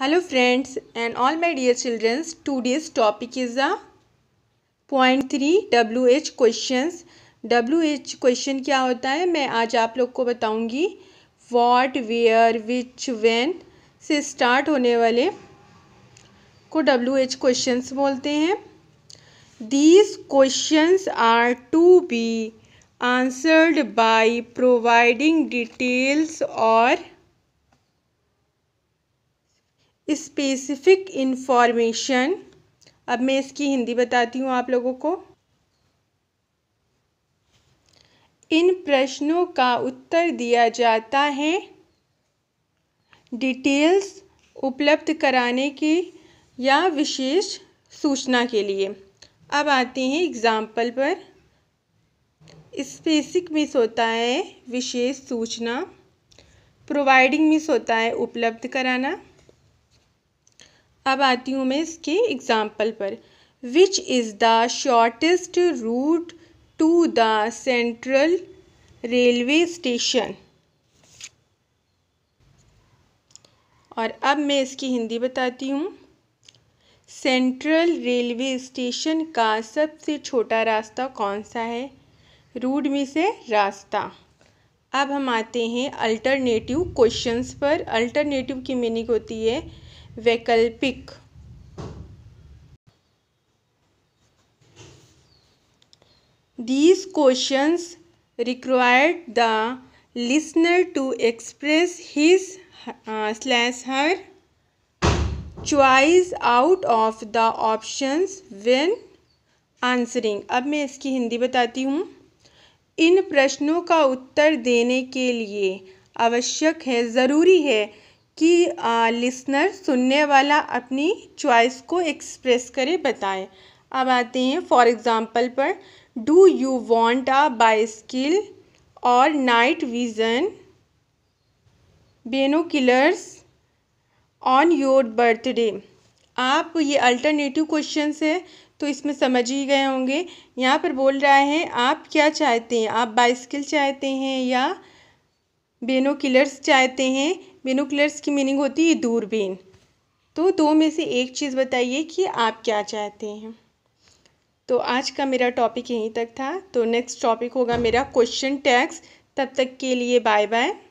hello friends and all my dear childrens today's topic is the point three W H questions W H question क्या होता है मैं आज आप लोग को बताऊंगी वॉट वेयर विच व्हेन से स्टार्ट होने वाले को डब्ल्यू एच क्वेश्चन बोलते हैं these questions are to be answered by providing details और स्पेसिफिक इन्फॉर्मेशन अब मैं इसकी हिंदी बताती हूँ आप लोगों को इन प्रश्नों का उत्तर दिया जाता है डिटेल्स उपलब्ध कराने की या विशेष सूचना के लिए अब आते हैं एग्ज़ाम्पल पर स्पेसिक मिस होता है विशेष सूचना प्रोवाइडिंग मिस होता है उपलब्ध कराना अब आती हूँ मैं इसके एग्ज़ाम्पल पर which is the shortest route to the central railway station और अब मैं इसकी हिंदी बताती हूँ सेंट्रल रेलवे स्टेशन का सबसे छोटा रास्ता कौन सा है रूट में से रास्ता अब हम आते हैं अल्टरनेटिव क्वेश्चंस पर अल्टरनेटिव की मीनिंग होती है वैकल्पिक these questions required the listener to express his slash her choice out of the options when answering अब मैं इसकी हिंदी बताती हूँ इन प्रश्नों का उत्तर देने के लिए आवश्यक है ज़रूरी है कि लिसनर सुनने वाला अपनी चॉइस को एक्सप्रेस करे बताएं अब आते हैं फॉर एग्ज़ाम्पल पर do you want a bicycle or night vision binoculars on your birthday आप ये अल्टरनेटिव क्वेश्चन है तो इसमें समझ ही गए होंगे यहाँ पर बोल रहा है आप क्या चाहते हैं आप बाइस्किल चाहते हैं या बेनो किलर्स चाहते हैं बिनोकुलर्स की मीनिंग होती है दूरबीन तो दो में से एक चीज़ बताइए कि आप क्या चाहते हैं तो आज का मेरा टॉपिक यहीं तक था तो नेक्स्ट टॉपिक होगा मेरा क्वेश्चन टैक्स तब तक के लिए बाय बाय